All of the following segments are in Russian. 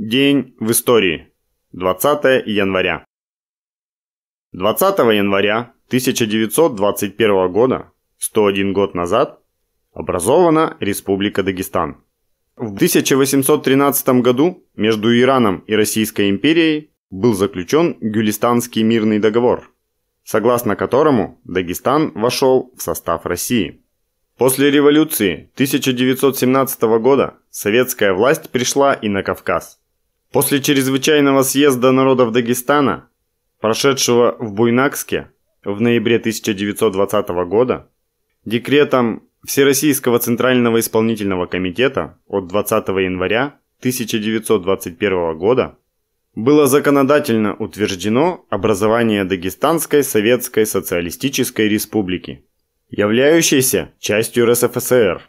День в истории. 20 января. 20 января 1921 года, 101 год назад, образована Республика Дагестан. В 1813 году между Ираном и Российской империей был заключен Гюлистанский мирный договор, согласно которому Дагестан вошел в состав России. После революции 1917 года советская власть пришла и на Кавказ. После чрезвычайного съезда народов Дагестана, прошедшего в Буйнакске в ноябре 1920 года, декретом Всероссийского Центрального Исполнительного Комитета от 20 января 1921 года было законодательно утверждено образование Дагестанской Советской Социалистической Республики, являющейся частью РСФСР.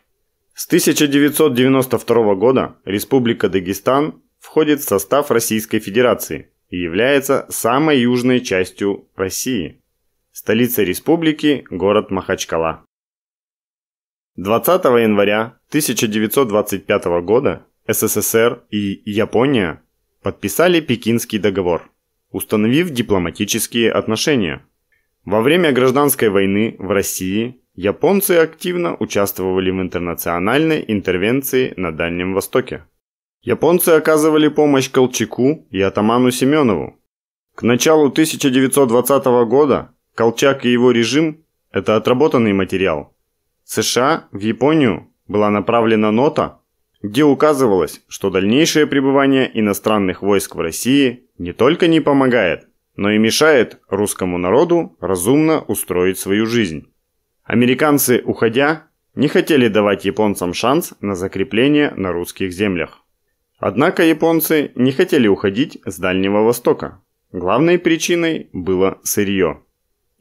С 1992 года Республика Дагестан входит в состав Российской Федерации и является самой южной частью России. Столица республики – город Махачкала. 20 января 1925 года СССР и Япония подписали Пекинский договор, установив дипломатические отношения. Во время гражданской войны в России японцы активно участвовали в интернациональной интервенции на Дальнем Востоке. Японцы оказывали помощь Колчаку и атаману Семенову. К началу 1920 года Колчак и его режим – это отработанный материал. США в Японию была направлена нота, где указывалось, что дальнейшее пребывание иностранных войск в России не только не помогает, но и мешает русскому народу разумно устроить свою жизнь. Американцы, уходя, не хотели давать японцам шанс на закрепление на русских землях. Однако японцы не хотели уходить с Дальнего Востока. Главной причиной было сырье.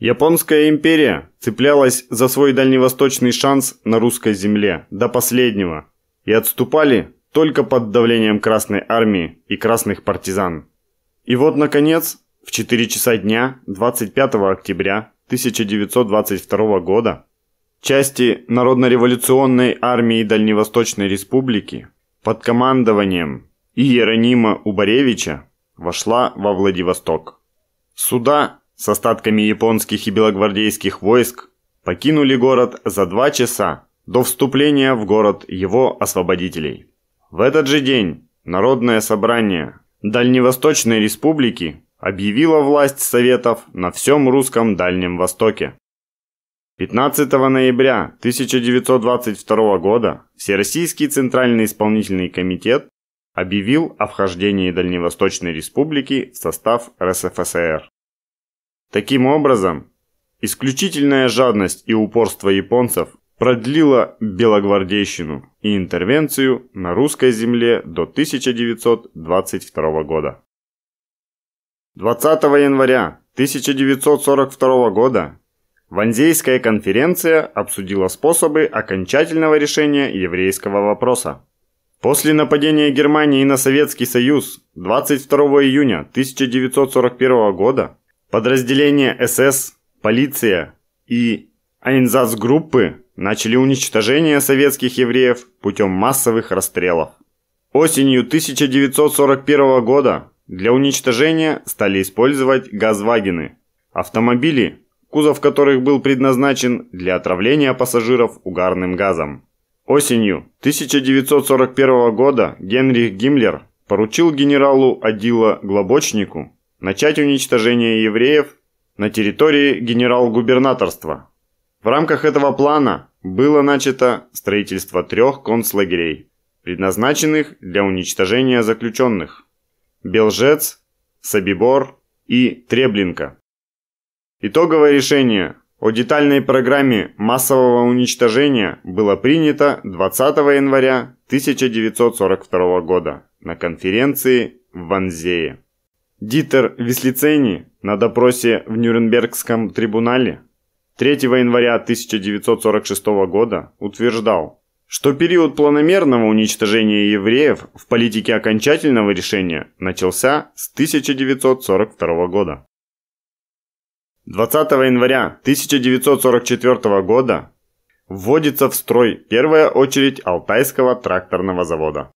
Японская империя цеплялась за свой дальневосточный шанс на русской земле до последнего и отступали только под давлением Красной Армии и Красных Партизан. И вот, наконец, в 4 часа дня 25 октября 1922 года части Народно-революционной армии Дальневосточной Республики под командованием Иеронима Убаревича вошла во Владивосток. Суда с остатками японских и белогвардейских войск покинули город за два часа до вступления в город его освободителей. В этот же день Народное собрание Дальневосточной республики объявило власть Советов на всем русском Дальнем Востоке. 15 ноября 1922 года Всероссийский Центральный исполнительный комитет объявил о вхождении Дальневосточной Республики в состав РСФСР. Таким образом, исключительная жадность и упорство японцев продлило белогвардейщину и интервенцию на русской земле до 1922 года. 20 января 1942 года Ванзейская конференция обсудила способы окончательного решения еврейского вопроса. После нападения Германии на Советский Союз 22 июня 1941 года подразделения СС, полиция и Айнзацгруппы начали уничтожение советских евреев путем массовых расстрелов. Осенью 1941 года для уничтожения стали использовать газвагины – автомобили, кузов которых был предназначен для отравления пассажиров угарным газом. Осенью 1941 года Генрих Гиммлер поручил генералу Адила Глобочнику начать уничтожение евреев на территории генерал-губернаторства. В рамках этого плана было начато строительство трех концлагерей, предназначенных для уничтожения заключенных – Белжец, Собибор и Треблинка. Итоговое решение о детальной программе массового уничтожения было принято 20 января 1942 года на конференции в Ванзее. Дитер Вислицени на допросе в Нюрнбергском трибунале 3 января 1946 года утверждал, что период планомерного уничтожения евреев в политике окончательного решения начался с 1942 года. 20 января 1944 года вводится в строй первая очередь Алтайского тракторного завода.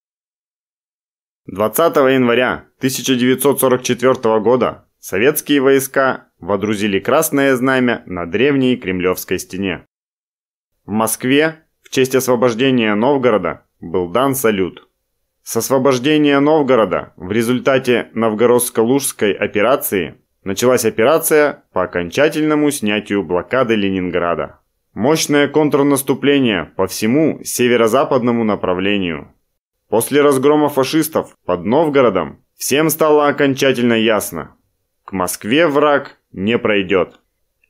20 января 1944 года советские войска водрузили красное знамя на древней Кремлевской стене. В Москве в честь освобождения Новгорода был дан салют. С освобождения Новгорода в результате Новгородско-Лужской операции началась операция по окончательному снятию блокады Ленинграда. Мощное контрнаступление по всему северо-западному направлению. После разгрома фашистов под Новгородом всем стало окончательно ясно. К Москве враг не пройдет.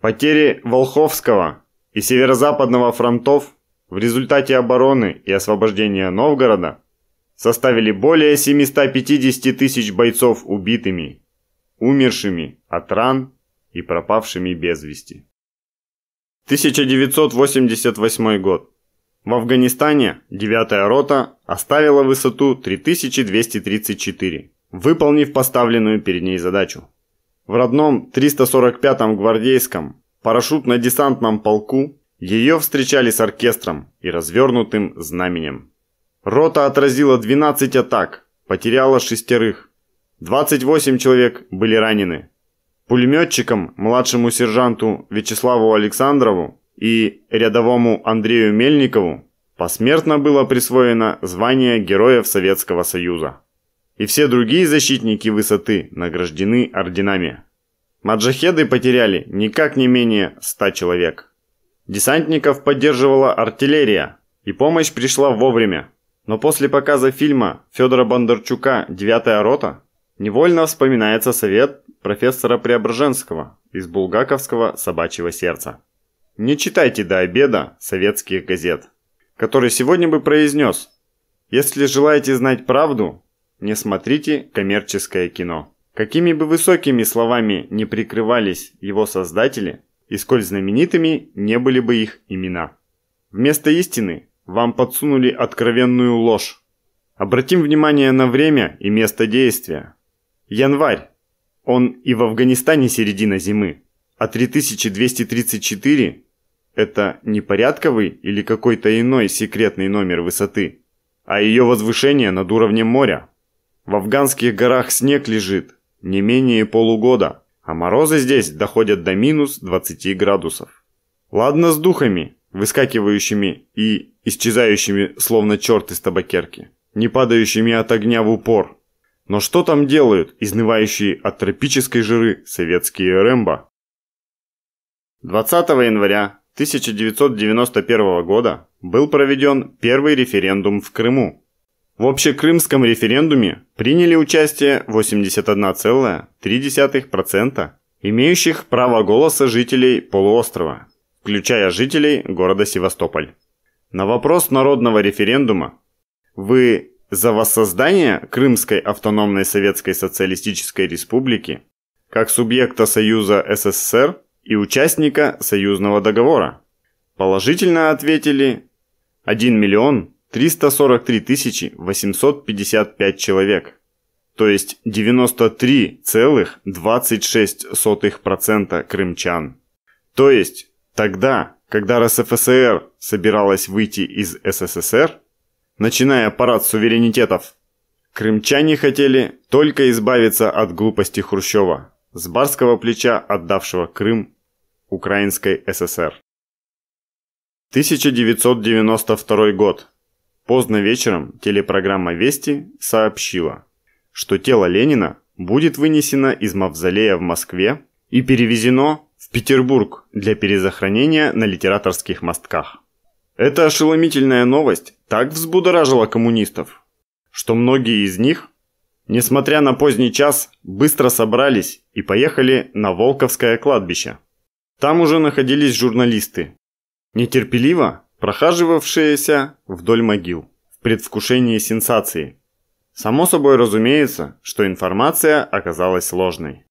Потери Волховского и Северо-Западного фронтов в результате обороны и освобождения Новгорода составили более 750 тысяч бойцов убитыми умершими от ран и пропавшими без вести. 1988 год. В Афганистане 9-я рота оставила высоту 3234, выполнив поставленную перед ней задачу. В родном 345-м гвардейском парашютно-десантном полку ее встречали с оркестром и развернутым знаменем. Рота отразила 12 атак, потеряла шестерых, 28 человек были ранены. Пулеметчикам, младшему сержанту Вячеславу Александрову и рядовому Андрею Мельникову посмертно было присвоено звание Героев Советского Союза. И все другие защитники высоты награждены орденами. Маджахеды потеряли никак не менее 100 человек. Десантников поддерживала артиллерия, и помощь пришла вовремя. Но после показа фильма Федора Бондарчука «Девятая рота» Невольно вспоминается совет профессора Преображенского из булгаковского «Собачьего сердца». Не читайте до обеда советских газет, который сегодня бы произнес «Если желаете знать правду, не смотрите коммерческое кино». Какими бы высокими словами не прикрывались его создатели, и сколь знаменитыми не были бы их имена. Вместо истины вам подсунули откровенную ложь. Обратим внимание на время и место действия, Январь. Он и в Афганистане середина зимы. А 3234 – это не порядковый или какой-то иной секретный номер высоты, а ее возвышение над уровнем моря. В афганских горах снег лежит не менее полугода, а морозы здесь доходят до минус 20 градусов. Ладно с духами, выскакивающими и исчезающими, словно черт из табакерки, не падающими от огня в упор – но что там делают изнывающие от тропической жиры советские Рэмбо? 20 января 1991 года был проведен первый референдум в Крыму. В общекрымском референдуме приняли участие 81,3% имеющих право голоса жителей полуострова, включая жителей города Севастополь. На вопрос народного референдума «Вы за воссоздание Крымской автономной советской социалистической республики как субъекта Союза СССР и участника союзного договора. Положительно ответили 1 миллион 343 тысячи 855 человек, то есть 93,26% крымчан. То есть тогда, когда РСФСР собиралась выйти из СССР, начиная парад суверенитетов. Крымчане хотели только избавиться от глупости Хрущева, с барского плеча отдавшего Крым Украинской ССР. 1992 год. Поздно вечером телепрограмма «Вести» сообщила, что тело Ленина будет вынесено из мавзолея в Москве и перевезено в Петербург для перезахоронения на литераторских мостках. Эта ошеломительная новость так взбудоражила коммунистов, что многие из них, несмотря на поздний час, быстро собрались и поехали на Волковское кладбище. Там уже находились журналисты, нетерпеливо прохаживавшиеся вдоль могил в предвкушении сенсации. Само собой разумеется, что информация оказалась ложной.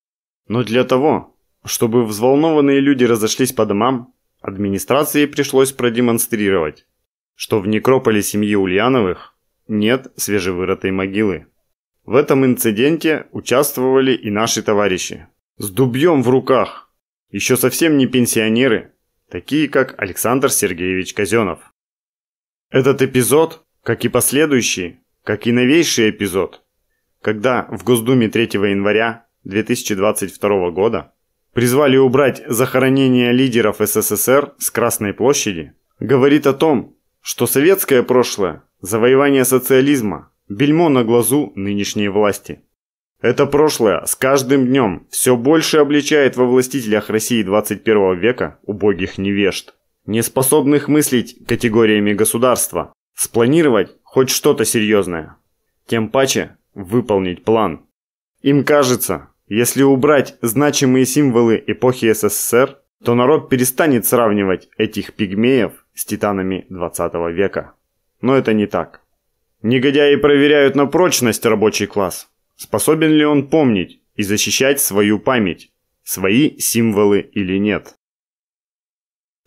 Но для того, чтобы взволнованные люди разошлись по домам, Администрации пришлось продемонстрировать, что в некрополе семьи Ульяновых нет свежевырытой могилы. В этом инциденте участвовали и наши товарищи. С дубьем в руках. Еще совсем не пенсионеры, такие как Александр Сергеевич Казенов. Этот эпизод, как и последующий, как и новейший эпизод, когда в Госдуме 3 января 2022 года призвали убрать захоронение лидеров СССР с Красной площади, говорит о том, что советское прошлое – завоевание социализма, бельмо на глазу нынешней власти. Это прошлое с каждым днем все больше обличает во властителях России 21 века убогих невежд, неспособных мыслить категориями государства, спланировать хоть что-то серьезное, тем паче выполнить план. Им кажется, если убрать значимые символы эпохи СССР, то народ перестанет сравнивать этих пигмеев с титанами 20 века. Но это не так. Негодяи проверяют на прочность рабочий класс. Способен ли он помнить и защищать свою память, свои символы или нет.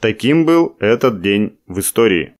Таким был этот день в истории.